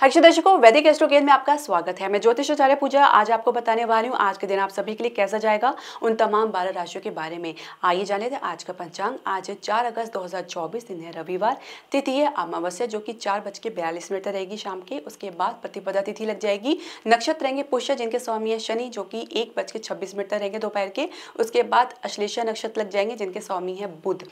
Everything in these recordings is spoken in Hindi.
हर्ष दर्शकों वैदिक एस्ट्रो केंद्र में आपका स्वागत है मैं ज्योतिषाचार्य पूजा आज आपको बताने वाली हूँ आज के दिन आप सभी के लिए कैसा जाएगा उन तमाम बारह राशियों के बारे में आइए जाने थे आज का पंचांग आज है चार अगस्त 2024 दिन है रविवार तिथि है अमावस्या जो कि चार बज के बयालीस मिनट रहेगी शाम के उसके बाद प्रतिपदा तिथि लग जाएगी नक्षत्र रहेंगे पुष्य जिनके स्वामी है शनि जो कि एक बज के छब्बीस मिनट रहेंगे दोपहर के उसके बाद अश्लेषा नक्षत्र लग जाएंगे जिनके स्वामी है बुध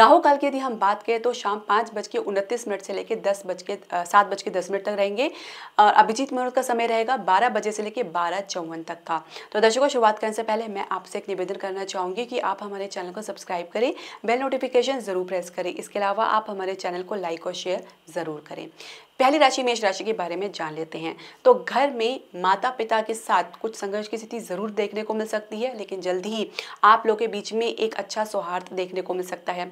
राहुकाल की यदि हम बात करें तो शाम पाँच बज के उनतीस मिनट से लेकर दस बज के सात बज के दस मिनट तक रहेंगे और अभिजीत मुहूर्त का समय रहेगा बारह बजे से लेकर बारह चौवन तक का तो दर्शकों शुरुआत करने से पहले मैं आपसे एक निवेदन करना चाहूँगी कि आप हमारे चैनल को सब्सक्राइब करें बेल नोटिफिकेशन ज़रूर प्रेस करें इसके अलावा आप हमारे चैनल को लाइक और शेयर ज़रूर करें पहली राशि मेष राशि के बारे में जान लेते हैं तो घर में माता पिता के साथ कुछ संघर्ष की स्थिति ज़रूर देखने को मिल सकती है लेकिन जल्दी ही आप लोग के बीच में एक अच्छा सौहार्द देखने को मिल सकता है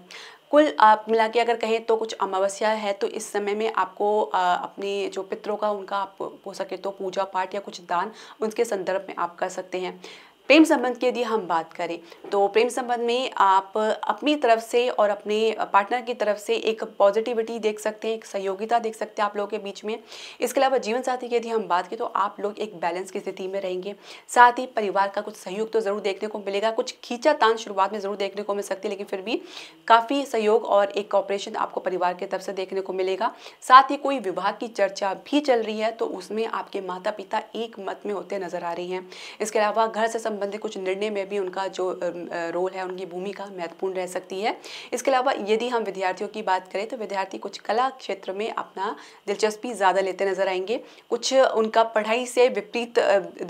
कुल आप मिला के अगर कहें तो कुछ अमावस्या है तो इस समय में आपको अपने जो पितरों का उनका आप हो सके तो पूजा पाठ या कुछ दान उनके संदर्भ में आप कर सकते हैं प्रेम संबंध की यदि हम बात करें तो प्रेम संबंध में आप अपनी तरफ से और अपने पार्टनर की तरफ से एक पॉजिटिविटी देख सकते हैं एक सहयोगिता देख सकते हैं आप लोगों के बीच में इसके अलावा जीवन साथी की यदि हम बात करें तो आप लोग एक बैलेंस की स्थिति में रहेंगे साथ ही परिवार का कुछ सहयोग तो ज़रूर देखने को मिलेगा कुछ खींचा तान शुरुआत में ज़रूर देखने को मिल सकती है लेकिन फिर भी काफ़ी सहयोग और एक कॉपरेशन आपको परिवार की तरफ से देखने को मिलेगा साथ ही कोई विवाह की चर्चा भी चल रही है तो उसमें आपके माता पिता एक मत में होते नज़र आ रही हैं इसके अलावा घर से संबंधित कुछ निर्णय में भी उनका जो रोल है उनकी भूमिका महत्वपूर्ण रह सकती है इसके अलावा यदि हम विद्यार्थियों की बात करें तो विद्यार्थी कुछ कला क्षेत्र में अपना दिलचस्पी ज़्यादा लेते नजर आएंगे कुछ उनका पढ़ाई से विपरीत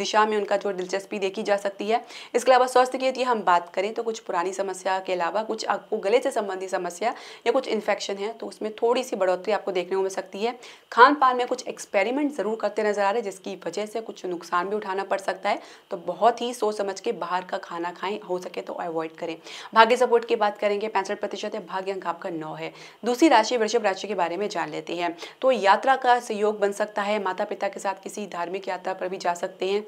दिशा में उनका जो दिलचस्पी देखी जा सकती है इसके अलावा स्वास्थ्य की यदि हम बात करें तो कुछ पुरानी समस्या के अलावा कुछ आपको गले से संबंधी समस्या या कुछ इन्फेक्शन है तो उसमें थोड़ी सी बढ़ोतरी आपको देखने को मिल सकती है खान पान में कुछ एक्सपेरिमेंट ज़रूर करते नजर आ रहे हैं जिसकी वजह से कुछ नुकसान भी उठाना पड़ सकता है तो बहुत ही सोच सोच समझ के बाहर का खाना खाएं हो सके तो अवॉइड करें भाग्य सपोर्ट की बात करेंगे पैंसठ प्रतिशत है भाग्य अंक आपका नौ है दूसरी राशि वृषभ राशि के बारे में जान लेते हैं तो यात्रा का सहयोग बन सकता है माता पिता के साथ किसी धार्मिक यात्रा पर भी जा सकते हैं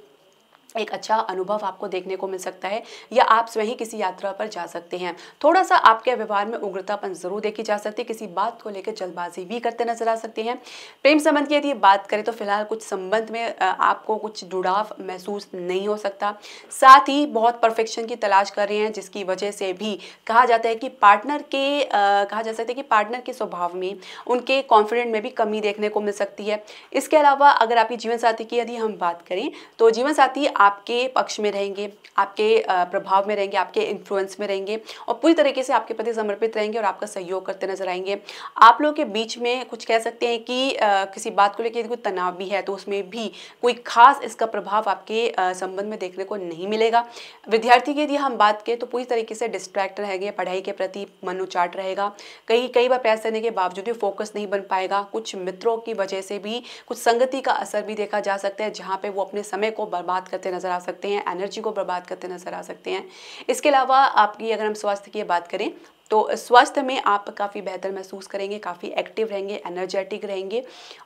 एक अच्छा अनुभव आपको देखने को मिल सकता है या आप स्वयं किसी यात्रा पर जा सकते हैं थोड़ा सा आपके व्यवहार में उग्रतापन जरूर देखी जा सकती है किसी बात को लेकर जल्दबाजी भी करते नजर आ सकते हैं प्रेम संबंध की यदि बात करें तो फिलहाल कुछ संबंध में आपको कुछ जुड़ाव महसूस नहीं हो सकता साथ ही बहुत परफेक्शन की तलाश कर रहे हैं जिसकी वजह से भी कहा जाता है कि पार्टनर के कहा जा सकता है कि पार्टनर के स्वभाव में उनके कॉन्फिडेंट में भी कमी देखने को मिल सकती है इसके अलावा अगर आपकी जीवन साथी की यदि हम बात करें तो जीवन साथी आपके पक्ष में रहेंगे आपके प्रभाव में रहेंगे आपके इन्फ्लुएंस में रहेंगे और पूरी तरीके से आपके प्रति समर्पित रहेंगे और आपका सहयोग करते नजर आएंगे आप लोगों के बीच में कुछ कह सकते हैं कि किसी बात को लेकर यदि कोई तनाव भी है तो उसमें भी कोई खास इसका प्रभाव आपके संबंध में देखने को नहीं मिलेगा विद्यार्थी की यदि हम बात करें तो पूरी तरीके से डिस्ट्रैक्ट रहेंगे पढ़ाई के प्रति मन उचाट रहेगा कई कई बार पैसे देने के बावजूद भी फोकस नहीं बन पाएगा कुछ मित्रों की वजह से भी कुछ संगति का असर भी देखा जा सकता है जहाँ पर वो अपने समय को बर्बाद करते करते नज़र आ सकते हैं एनर्जी को बर्बाद करते नज़र आ सकते हैं इसके अलावा आपकी अगर हम स्वास्थ्य की बात करें तो स्वास्थ्य में आप काफ़ी बेहतर महसूस करेंगे काफ़ी एक्टिव रहेंगे एनर्जेटिक रहेंगे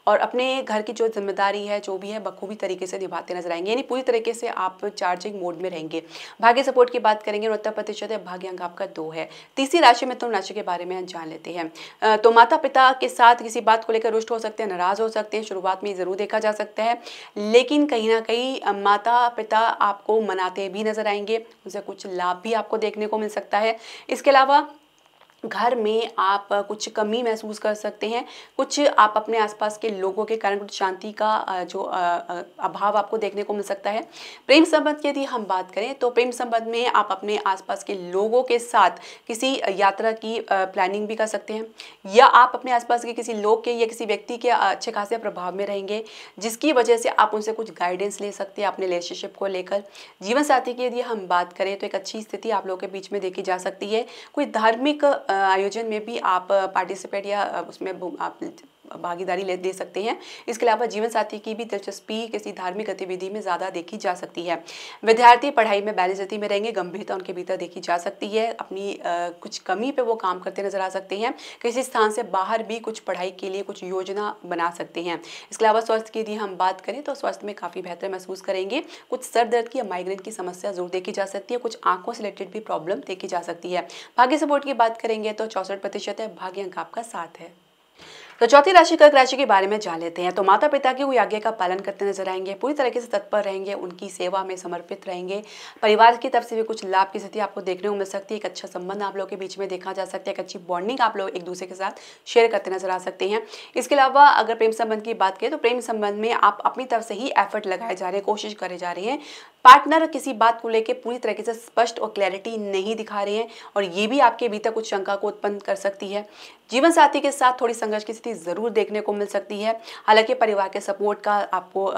और अपने घर की जो जिम्मेदारी है जो भी है बखूबी तरीके से निभाते नजर आएंगे यानी पूरी तरीके से आप चार्जिंग मोड में रहेंगे भाग्य सपोर्ट की बात करेंगे उत्तर प्रतिशत है भाग्य अंक आपका दो है तीसरी राशि में तुम राशि के बारे में जान लेते हैं तो माता पिता के साथ किसी बात को लेकर रुष्ट हो सकते हैं नाराज़ हो सकते हैं शुरुआत में ज़रूर देखा जा सकता है लेकिन कहीं ना कहीं माता पिता आपको मनाते भी नजर आएंगे उनसे कुछ लाभ भी आपको देखने को मिल सकता है इसके अलावा घर में आप कुछ कमी महसूस कर सकते हैं कुछ आप अपने आसपास के लोगों के कारण कुछ शांति का जो अभाव आपको देखने को मिल सकता है प्रेम संबंध की यदि हम बात करें तो प्रेम संबंध में आप अपने आसपास के लोगों के साथ किसी यात्रा की प्लानिंग भी कर सकते हैं या आप अपने आसपास के किसी लोग के या किसी व्यक्ति के अच्छे खासे प्रभाव में रहेंगे जिसकी वजह से आप उनसे कुछ गाइडेंस ले सकते हैं अपने रिलेशनशिप को लेकर जीवन साथी की यदि हम बात करें तो एक अच्छी स्थिति आप लोगों के बीच में देखी जा सकती है कोई धार्मिक आयोजन में भी आप पार्टिसिपेट या उसमें आप भागीदारी ले दे सकते हैं इसके अलावा जीवन साथी की भी दिलचस्पी किसी धार्मिक गतिविधि में ज़्यादा देखी जा सकती है विद्यार्थी पढ़ाई में बैलेंस गति में रहेंगे गंभीरता उनके भीतर देखी जा सकती है अपनी आ, कुछ कमी पर वो काम करते नजर आ सकते हैं किसी स्थान से बाहर भी कुछ पढ़ाई के लिए कुछ योजना बना सकते हैं इसके अलावा स्वास्थ्य की यदि हम बात करें तो स्वास्थ्य में काफ़ी बेहतर महसूस करेंगे कुछ सर दर्द की या माइग्रेन की समस्या जरूर देखी जा सकती है कुछ आंखों से रिलेटेड भी प्रॉब्लम देखी जा सकती है भाग्य सपोर्ट की बात करेंगे तो चौसठ प्रतिशत है भाग्य अंक आपका साथ है तो चौथी राशि कर्क राशि के बारे में जान लेते हैं तो माता पिता की हुई आज्ञा का पालन करते नजर आएंगे पूरी तरीके से तत्पर रहेंगे उनकी सेवा में समर्पित रहेंगे परिवार की तरफ से भी कुछ लाभ की स्थिति आपको देखने को मिल सकती है एक अच्छा संबंध आप लोग के बीच में देखा जा सकता है एक अच्छी बॉन्डिंग आप लोग एक दूसरे के साथ शेयर करते नजर आ सकते हैं इसके अलावा अगर प्रेम संबंध की बात करें तो प्रेम संबंध में आप अपनी तरफ से ही एफर्ट लगाए जा रहे हैं कोशिश करे जा रहे हैं पार्टनर किसी बात को लेकर पूरी तरीके से स्पष्ट और क्लैरिटी नहीं दिखा रहे हैं और ये भी आपके भीतर कुछ शंका को उत्पन्न कर सकती है जीवन साथी के साथ थोड़ी संघर्ष की स्थिति ज़रूर देखने को मिल सकती है हालांकि परिवार के सपोर्ट का आपको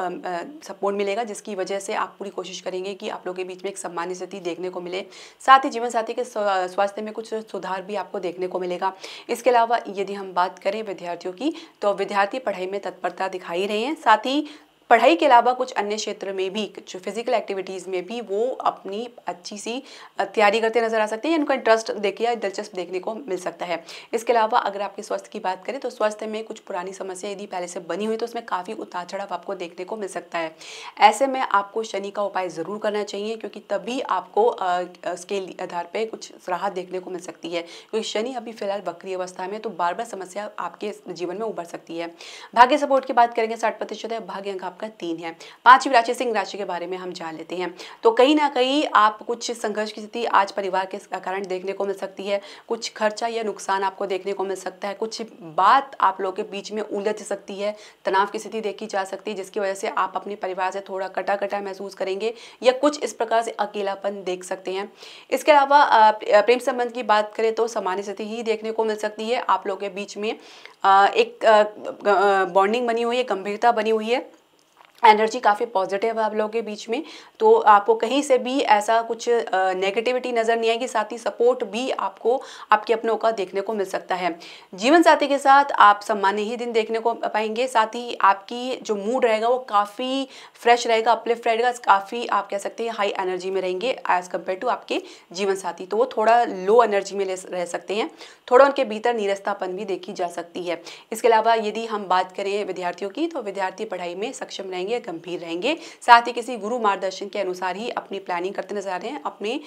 सपोर्ट मिलेगा जिसकी वजह से आप पूरी कोशिश करेंगे कि आप लोगों के बीच में एक सम्मान्य स्थिति देखने को मिले साथ ही जीवन साथी के स्वास्थ्य में कुछ सुधार भी आपको देखने को मिलेगा इसके अलावा यदि हम बात करें विद्यार्थियों की तो विद्यार्थी पढ़ाई में तत्परता दिखाई रहे हैं साथ ही पढ़ाई के अलावा कुछ अन्य क्षेत्र में भी कुछ फिजिकल एक्टिविटीज़ में भी वो अपनी अच्छी सी तैयारी करते नजर आ सकते हैं इनको इंटरेस्ट देखिए या दिलचस्प देखने को मिल सकता है इसके अलावा अगर आपके स्वास्थ्य की बात करें तो स्वास्थ्य में कुछ पुरानी समस्या यदि पहले से बनी हुई तो उसमें काफ़ी उतार चढ़ाव आपको देखने को मिल सकता है ऐसे में आपको शनि का उपाय ज़रूर करना चाहिए क्योंकि तभी आपको उसके आधार पर कुछ राहत देखने को मिल सकती है क्योंकि शनि अभी फिलहाल वक्री अवस्था में तो बार बार समस्या आपके जीवन में उभर सकती है भाग्य सपोर्ट की बात करेंगे साठ प्रतिशत है भाग्य अंक आपका आपका तीन है पांचवी राशि सिंह राशि के बारे में हम जान लेते हैं तो कहीं ना कहीं आप कुछ संघर्ष की स्थिति आज परिवार के कारण देखने को मिल सकती है कुछ खर्चा या नुकसान आपको देखने को मिल सकता है कुछ बात आप लोगों के बीच में उलझ सकती है तनाव की स्थिति देखी जा सकती है जिसकी वजह से आप अपने परिवार से थोड़ा कटा कटा महसूस करेंगे या कुछ इस प्रकार से अकेलापन देख सकते हैं इसके अलावा प्रेम संबंध की बात करें तो सामान्य स्थिति ही देखने को मिल सकती है आप लोगों के बीच में एक बॉन्डिंग बनी हुई है गंभीरता बनी हुई है एनर्जी काफ़ी पॉजिटिव है आप लोगों के बीच में तो आपको कहीं से भी ऐसा कुछ नेगेटिविटी नज़र नहीं आएगी साथ ही सपोर्ट भी आपको आपके अपनों का देखने को मिल सकता है जीवन साथी के साथ आप सम्मान्य ही दिन देखने को पाएंगे साथ ही आपकी जो मूड रहेगा वो काफ़ी फ्रेश रहेगा अपलिफ्ट रहेगा काफ़ी आप कह सकते हैं हाई एनर्जी में रहेंगे एज़ कम्पेयर टू आपके जीवन साथी तो वो थोड़ा लो एनर्जी में रह सकते हैं थोड़ा उनके भीतर नीरस्तापन भी देखी जा सकती है इसके अलावा यदि हम बात करें विद्यार्थियों की तो विद्यार्थी पढ़ाई में सक्षम रहेंगे लिए गंभीर रहेंगे साथ ही किसी गुरु मार्गदर्शन के अनुसार ही अपनी प्लानिंग करते नजर आ रहे हैं अपने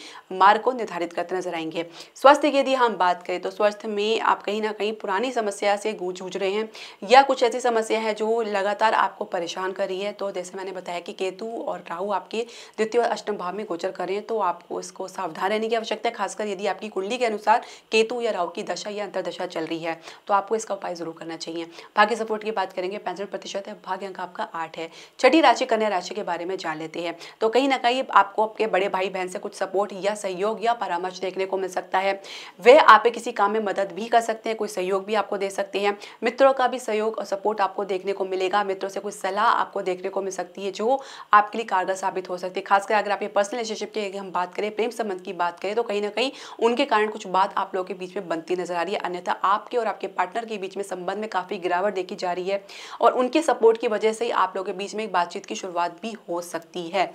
मार्ग को निर्धारित करते नजर आएंगे स्वास्थ्य की यदि हम बात करें तो स्वास्थ्य में आप कहीं ना कहीं पुरानी समस्या से गूंज जूझ रहे हैं या कुछ ऐसी समस्या है जो लगातार आपको परेशान कर रही है तो जैसे मैंने बताया कि केतु और राहु आपके द्वितीय और अष्टम भाव में गोचर करें तो आपको इसको सावधान रहने की आवश्यकता है खासकर यदि आपकी कुंडली के अनुसार केतु या राहु की दशा या अंतरदशा चल रही है तो आपको इसका उपाय जरूर करना चाहिए भाग्य सपोर्ट की बात करेंगे पैंसठ प्रतिशत है भाग्य अंक आपका आठ है छठी राशि कन्या राशि के बारे में जान लेते हैं तो कहीं ना कहीं आपको आपके बड़े भाई बहन से कुछ सपोर्ट या सहयोग या परामर्श देखने को मिल सकता है वे आप किसी काम में मदद भी कर सकते हैं कोई सहयोग भी आपको दे सकते हैं मित्रों का भी सहयोग और सपोर्ट आपको देखने को मिलेगा मित्रों से कुछ सलाह आपको देखने को मिल सकती है जो आपके लिए कारगर साबित हो सकती है खासकर अगर आप ये पर्सनल रिलेशनशिप की हम बात करें प्रेम संबंध की बात करें तो कहीं ना कहीं उनके कारण कुछ बात आप लोगों के बीच में बनती नजर आ रही है अन्यथा आपके और आपके पार्टनर के बीच में संबंध में काफ़ी गिरावट देखी जा रही है और उनके सपोर्ट की वजह से ही आप लोगों के बीच में एक बातचीत की शुरुआत भी हो सकती है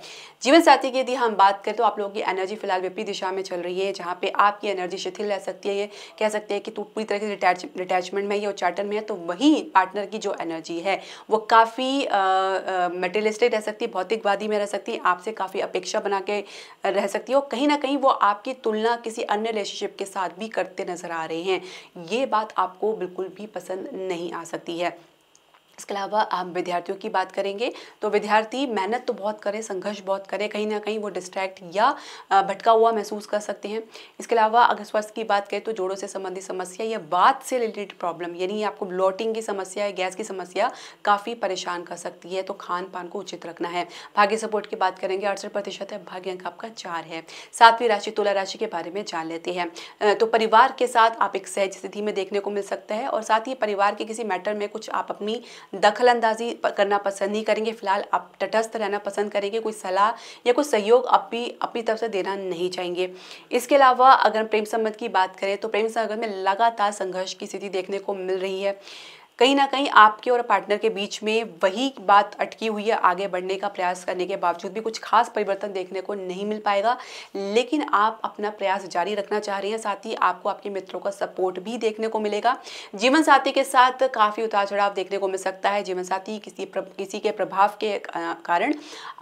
जीवन साथी की यदि हम बात करें तो आप लोगों की एनर्जी फिलहाल विपरीत दिशा में चल रही है जहाँ पे आपकी एनर्जी शिथिल रह सकती है ये कह सकते हैं कि तू पूरी तरह से रिटैचमेंट में या चार्टर में है तो वही पार्टनर की जो एनर्जी है वो काफ़ी मटेरियलिस्टिक रह सकती है भौतिकवादी में रह सकती है आपसे काफ़ी अपेक्षा बना के रह सकती है और कहीं ना कहीं वो आपकी तुलना किसी अन्य रिलेशनशिप के साथ भी करते नज़र आ रहे हैं ये बात आपको बिल्कुल भी पसंद नहीं आ सकती है इसके अलावा आप विद्यार्थियों की बात करेंगे तो विद्यार्थी मेहनत तो बहुत करें संघर्ष बहुत करें कहीं ना कहीं वो डिस्ट्रैक्ट या भटका हुआ महसूस कर सकते हैं इसके अलावा अगर स्वास्थ्य की बात करें तो जोड़ों से संबंधित समस्या या बात से रिलेटेड प्रॉब्लम यानी आपको ब्लॉटिंग की समस्या या गैस की समस्या काफ़ी परेशान कर सकती है तो खान पान को उचित रखना है भाग्य सपोर्ट की बात करेंगे अड़सठ प्रतिशत है भाग्य अंक आपका चार है सातवीं राशि तुला राशि के बारे में जान लेते हैं तो परिवार के साथ आप एक सहज स्थिति में देखने को मिल सकता है और साथ ही परिवार के किसी मैटर में कुछ आप अपनी दखल अंदाजी करना पसंद नहीं करेंगे फिलहाल आप तटस्थ रहना पसंद करेंगे कोई सलाह या कोई सहयोग आप भी अपनी तरफ से देना नहीं चाहेंगे इसके अलावा अगर प्रेम संबंध की बात करें तो प्रेम संबंध में लगातार संघर्ष की स्थिति देखने को मिल रही है कहीं ना कहीं आपके और पार्टनर के बीच में वही बात अटकी हुई है आगे बढ़ने का प्रयास करने के बावजूद भी कुछ खास परिवर्तन देखने को नहीं मिल पाएगा लेकिन आप अपना प्रयास जारी रखना चाह रही हैं साथ ही आपको आपके मित्रों का सपोर्ट भी देखने को मिलेगा जीवन साथी के साथ काफ़ी उतार चढ़ाव देखने को मिल सकता है जीवन साथी किसी प्र, किसी के प्रभाव के कारण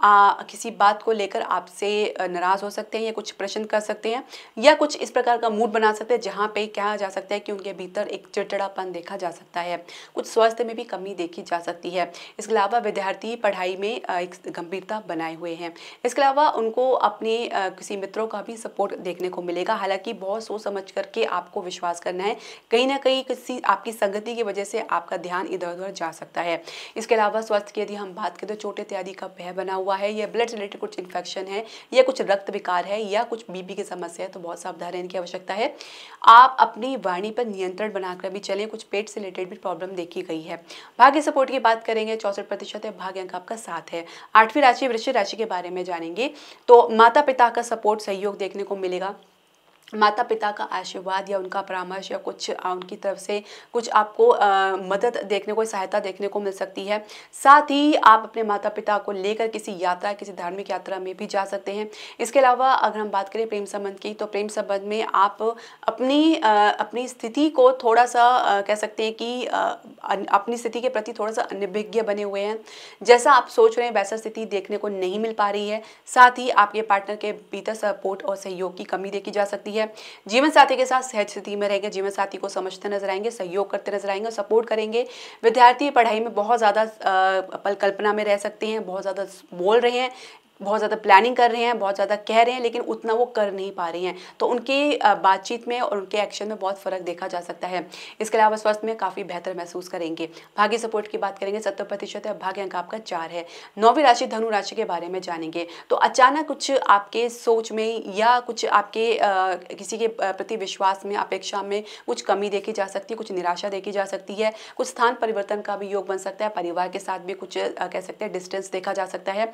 आ, किसी बात को लेकर आपसे नाराज़ हो सकते हैं या कुछ प्रश्न कर सकते हैं या कुछ इस प्रकार का मूड बना सकते हैं जहाँ पर कहा जा सकता है कि उनके भीतर एक चिड़चिड़ापन देखा जा सकता है कुछ स्वास्थ्य में भी कमी देखी जा सकती है इसके अलावा विद्यार्थी पढ़ाई में एक गंभीरता बनाए हुए हैं इसके अलावा उनको अपने किसी मित्रों का भी सपोर्ट देखने को मिलेगा हालांकि बहुत सोच समझ करके आपको विश्वास करना है कहीं ना कहीं किसी आपकी संगति की वजह से आपका ध्यान इधर उधर जा सकता है इसके अलावा स्वास्थ्य की यदि हम बात करें तो छोटे इत्यादि का भय बना हुआ है या ब्लड रिलेटेड कुछ इन्फेक्शन है या कुछ रक्त विकार है या कुछ बीपी की समस्या है तो बहुत सावधान रहने की आवश्यकता है आप अपनी वाणी पर नियंत्रण बनाकर भी चलें कुछ पेट से रिलेटेड भी प्रॉब्लम प्रॉब्लम देखी गई है भाग्य सपोर्ट की बात करेंगे चौसठ प्रतिशत है भाग्य अंक आपका साथ है आठवीं राशि वृश्चिक राशि के बारे में जानेंगे तो माता पिता का सपोर्ट सहयोग देखने को मिलेगा माता पिता का आशीर्वाद या उनका परामर्श या कुछ उनकी तरफ से कुछ आपको आ, मदद देखने को सहायता देखने को मिल सकती है साथ ही आप अपने माता पिता को लेकर किसी यात्रा किसी धार्मिक यात्रा में भी जा सकते हैं इसके अलावा अगर हम बात करें प्रेम संबंध की तो प्रेम संबंध में आप अपनी आ, अपनी स्थिति को थोड़ा सा आ, कह सकते हैं कि अपनी स्थिति के प्रति थोड़ा सा अनभिज्ञ बने हुए हैं जैसा आप सोच रहे हैं वैसा स्थिति देखने को नहीं मिल पा रही है साथ ही आपके पार्टनर के भीतर सपोर्ट और सहयोग की कमी देखी जा सकती है है जीवन साथी के साथ सहज स्थिति में रहेंगे जीवन साथी को समझते नजर आएंगे सहयोग करते नजर आएंगे सपोर्ट करेंगे विद्यार्थी पढ़ाई में बहुत ज़्यादा कल्पना में रह सकते हैं बहुत ज़्यादा बोल रहे हैं बहुत ज़्यादा प्लानिंग कर रहे हैं बहुत ज़्यादा कह रहे हैं लेकिन उतना वो कर नहीं पा रही हैं तो उनकी बातचीत में और उनके एक्शन में बहुत फ़र्क देखा जा सकता है इसके अलावा स्वास्थ्य में काफ़ी बेहतर महसूस करेंगे भाग्य सपोर्ट की बात करेंगे सत्तर प्रतिशत है भाग्य अंक आपका चार है नौवीं राशि धनु राशि के बारे में जानेंगे तो अचानक कुछ आपके सोच में या कुछ आपके आ, किसी के प्रति विश्वास में अपेक्षा में कुछ कमी देखी जा सकती है कुछ निराशा देखी जा सकती है कुछ स्थान परिवर्तन का भी योग बन सकता है परिवार के साथ भी कुछ कह सकते हैं डिस्टेंस देखा जा सकता है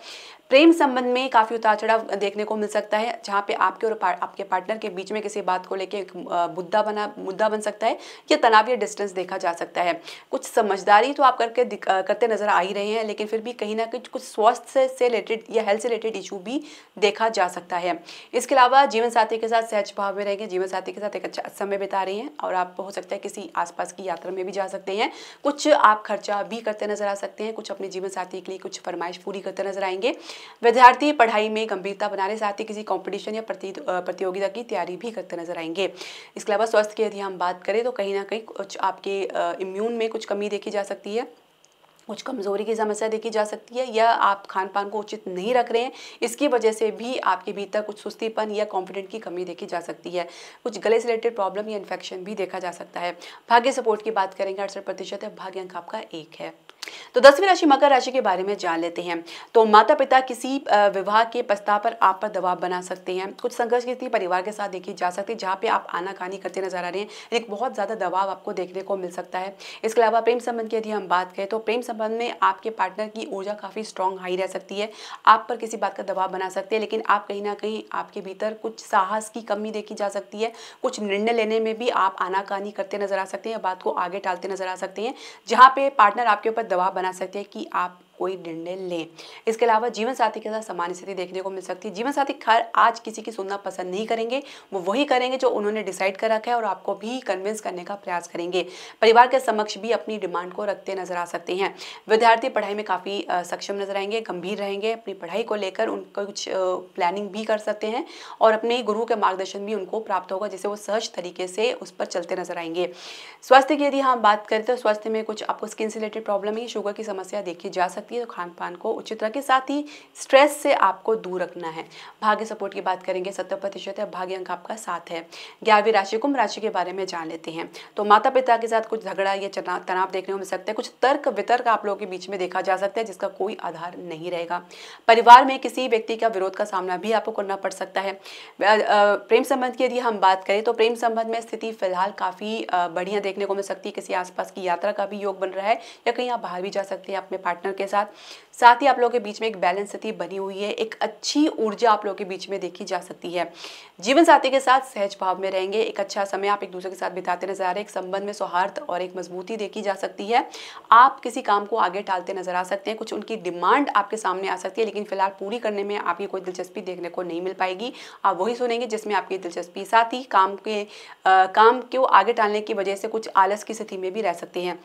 प्रेम संबंध संबंध में काफ़ी उतार चढ़ाव देखने को मिल सकता है जहां पे आपके और पार, आपके पार्टनर के बीच में किसी बात को लेकर एक मुद्दा बना मुद्दा बन सकता है या तनाव या डिस्टेंस देखा जा सकता है कुछ समझदारी तो आप करके करते नज़र आ ही रहे हैं लेकिन फिर भी कहीं ना कहीं कुछ स्वास्थ्य से रिलेटेड या हेल्थ से रिलेटेड इशू भी देखा जा सकता है इसके अलावा जीवन साथी के साथ सहज भाव में रहेंगे जीवन साथी के साथ एक अच्छा समय बिता रहे हैं और आप हो सकता है किसी आसपास की यात्रा में भी जा सकते हैं कुछ आप खर्चा भी करते नजर आ सकते हैं कुछ अपने जीवन साथी के लिए कुछ फरमाइश पूरी करते नजर आएंगे विद्यार्थी पढ़ाई में गंभीरता बनाने साथ ही किसी कंपटीशन या प्रतियोगिता की तैयारी भी करते नजर आएंगे इसके अलावा स्वास्थ्य की यदि हम बात करें तो कहीं ना कहीं कुछ आपके इम्यून में कुछ कमी देखी जा सकती है कुछ कमज़ोरी की समस्या देखी जा सकती है या आप खान पान को उचित नहीं रख रहे हैं इसकी वजह से भी आपके भीतर कुछ सुस्तीपन या कॉन्फिडेंट की कमी देखी जा सकती है कुछ गले से रिलेटेड प्रॉब्लम या इन्फेक्शन भी देखा जा सकता है भाग्य सपोर्ट की बात करेंगे अड़सठ प्रतिशत है अंक आपका एक है तो दसवीं राशि मकर राशि के बारे में जान लेते हैं तो माता पिता किसी विवाह के प्रस्ताव पर आप पर दबाव बना सकते हैं कुछ संघर्ष की स्थिति परिवार के साथ देखी जा सकती है जहाँ पे आप आना करते नजर आ रहे हैं एक बहुत ज़्यादा दबाव आपको देखने को मिल सकता है इसके अलावा प्रेम संबंध की यदि हम बात करें तो प्रेम संबंध में आपके पार्टनर की ऊर्जा काफ़ी स्ट्रांग हाई रह सकती है आप पर किसी बात का दबाव बना सकते हैं लेकिन आप कहीं ना कहीं आपके भीतर कुछ साहस की कमी देखी जा सकती है कुछ निर्णय लेने में भी आप आनाकानी करते नजर आ सकते हैं बात को आगे टालते नजर आ सकते हैं जहाँ पे पार्टनर आपके ऊपर गवाह बना सकते हैं कि आप कोई निर्णय लें इसके अलावा जीवन साथी के साथ सामान्य स्थिति देखने को मिल सकती है जीवन साथी खैर आज किसी की सुनना पसंद नहीं करेंगे वो वही करेंगे जो उन्होंने डिसाइड कर रखा है और आपको भी कन्विंस करने का प्रयास करेंगे परिवार के समक्ष भी अपनी डिमांड को रखते नजर आ सकते हैं विद्यार्थी पढ़ाई में काफ़ी सक्षम नजर आएंगे गंभीर रहेंगे अपनी पढ़ाई को लेकर उनका कुछ प्लानिंग भी कर सकते हैं और अपने गुरु के मार्गदर्शन भी उनको प्राप्त होगा जिससे वो सहज तरीके से उस पर चलते नजर आएंगे स्वास्थ्य की यदि हम बात करें तो स्वास्थ्य में कुछ आपको स्किन से रिलेटेड प्रॉब्लम है शुगर की समस्या देखी जा सकती सकती है तो खान पान को उचित रखें साथ ही स्ट्रेस से आपको दूर रखना है भाग्य सपोर्ट की बात करेंगे सत्तर प्रतिशत है भाग्य अंक आपका साथ है ग्यारहवीं राशि कुंभ राशि के बारे में जान लेते हैं तो माता पिता के साथ कुछ झगड़ा या तनाव देखने को मिल सकता है कुछ तर्क वितर्क आप लोगों के बीच में देखा जा सकता है जिसका कोई आधार नहीं रहेगा परिवार में किसी व्यक्ति का विरोध का सामना भी आपको करना पड़ सकता है प्रेम संबंध की यदि हम बात करें तो प्रेम संबंध में स्थिति फिलहाल काफ़ी बढ़िया देखने को मिल सकती है किसी आसपास की यात्रा का भी योग बन रहा है या कहीं आप बाहर भी जा सकते हैं अपने पार्टनर के साथ साथ साथ ही आप लोगों के बीच में एक बैलेंस स्थिति बनी हुई है एक अच्छी ऊर्जा आप लोगों के बीच में देखी जा सकती है जीवन साथी के साथ सहज भाव में रहेंगे एक अच्छा समय आप एक दूसरे के साथ बिताते नजर आ रहे हैं एक संबंध में सौहार्द और एक मजबूती देखी जा सकती है आप किसी काम को आगे टालते नजर आ सकते हैं कुछ उनकी डिमांड आपके सामने आ सकती है लेकिन फिलहाल पूरी करने में आपकी कोई दिलचस्पी देखने को नहीं मिल पाएगी आप वही सुनेंगे जिसमें आपकी दिलचस्पी साथ ही काम के काम को आगे टालने की वजह से कुछ आलस की स्थिति में भी रह सकते हैं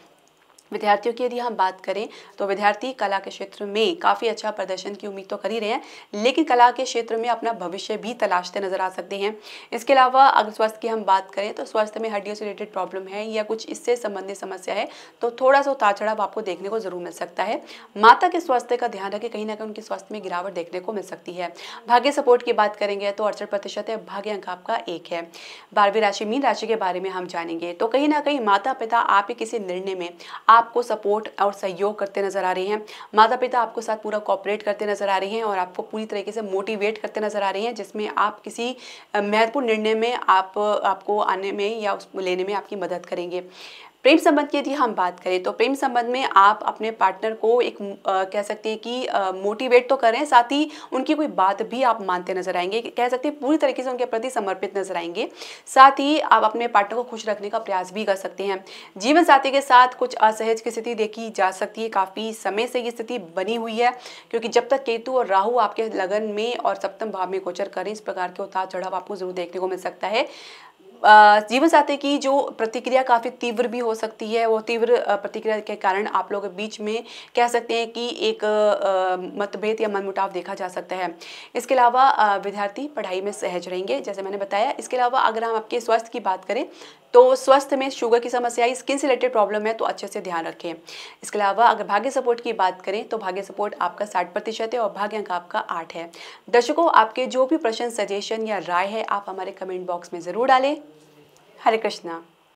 विद्यार्थियों की यदि हम बात करें तो विद्यार्थी कला के क्षेत्र में काफ़ी अच्छा प्रदर्शन की उम्मीद तो कर ही रहे हैं लेकिन कला के क्षेत्र में अपना भविष्य भी तलाशते नजर आ सकते हैं इसके अलावा अगर स्वास्थ्य की हम बात करें तो स्वास्थ्य में हड्डियों से रिलेटेड प्रॉब्लम है या कुछ इससे संबंधित समस्या है तो थोड़ा सा उतार चढ़ाव आपको देखने को जरूर मिल सकता है माता के स्वास्थ्य का ध्यान रखें कहीं ना कहीं उनके स्वास्थ्य में गिरावट देखने को मिल सकती है भाग्य सपोर्ट की बात करेंगे तो अड़सठ प्रतिशत है भाग्य अंक आपका एक है बारहवीं राशि मीन राशि के बारे में हम जानेंगे तो कहीं ना कहीं माता पिता आपके किसी निर्णय में आप आपको सपोर्ट और सहयोग करते नजर आ रहे हैं माता पिता आपके साथ पूरा कॉपरेट करते नजर आ रहे हैं और आपको पूरी तरीके से मोटिवेट करते नजर आ रहे हैं जिसमें आप किसी महत्वपूर्ण निर्णय में आप आपको आने में या उस लेने में आपकी मदद करेंगे प्रेम संबंध की यदि हम बात करें तो प्रेम संबंध में आप अपने पार्टनर को एक आ, कह सकते हैं कि मोटिवेट तो करें साथ ही उनकी कोई बात भी आप मानते नजर आएंगे कह सकते हैं पूरी तरीके से उनके प्रति समर्पित नजर आएंगे साथ ही आप अपने पार्टनर को खुश रखने का प्रयास भी कर सकते हैं जीवन साथी के साथ कुछ असहज की स्थिति देखी जा सकती है काफ़ी समय से ये स्थिति बनी हुई है क्योंकि जब तक केतु और राहु आपके लगन में और सप्तम भाव में गोचर करें इस प्रकार के उतार चढ़ाव आपको जरूर देखने को मिल सकता है जीवन साथी की जो प्रतिक्रिया काफ़ी तीव्र भी हो सकती है वो तीव्र प्रतिक्रिया के कारण आप लोग बीच में कह सकते हैं कि एक मतभेद या मनमुटाव देखा जा सकता है इसके अलावा विद्यार्थी पढ़ाई में सहज रहेंगे जैसे मैंने बताया इसके अलावा अगर हम आपके स्वास्थ्य की बात करें तो स्वस्थ में शुगर की समस्या है स्किन से रिलेटेड प्रॉब्लम है तो अच्छे से ध्यान रखें इसके अलावा अगर भाग्य सपोर्ट की बात करें तो भाग्य सपोर्ट आपका साठ प्रतिशत है और भाग्य अंक आपका आठ है दर्शकों आपके जो भी प्रश्न सजेशन या राय है आप हमारे कमेंट बॉक्स में ज़रूर डालें हरे कृष्णा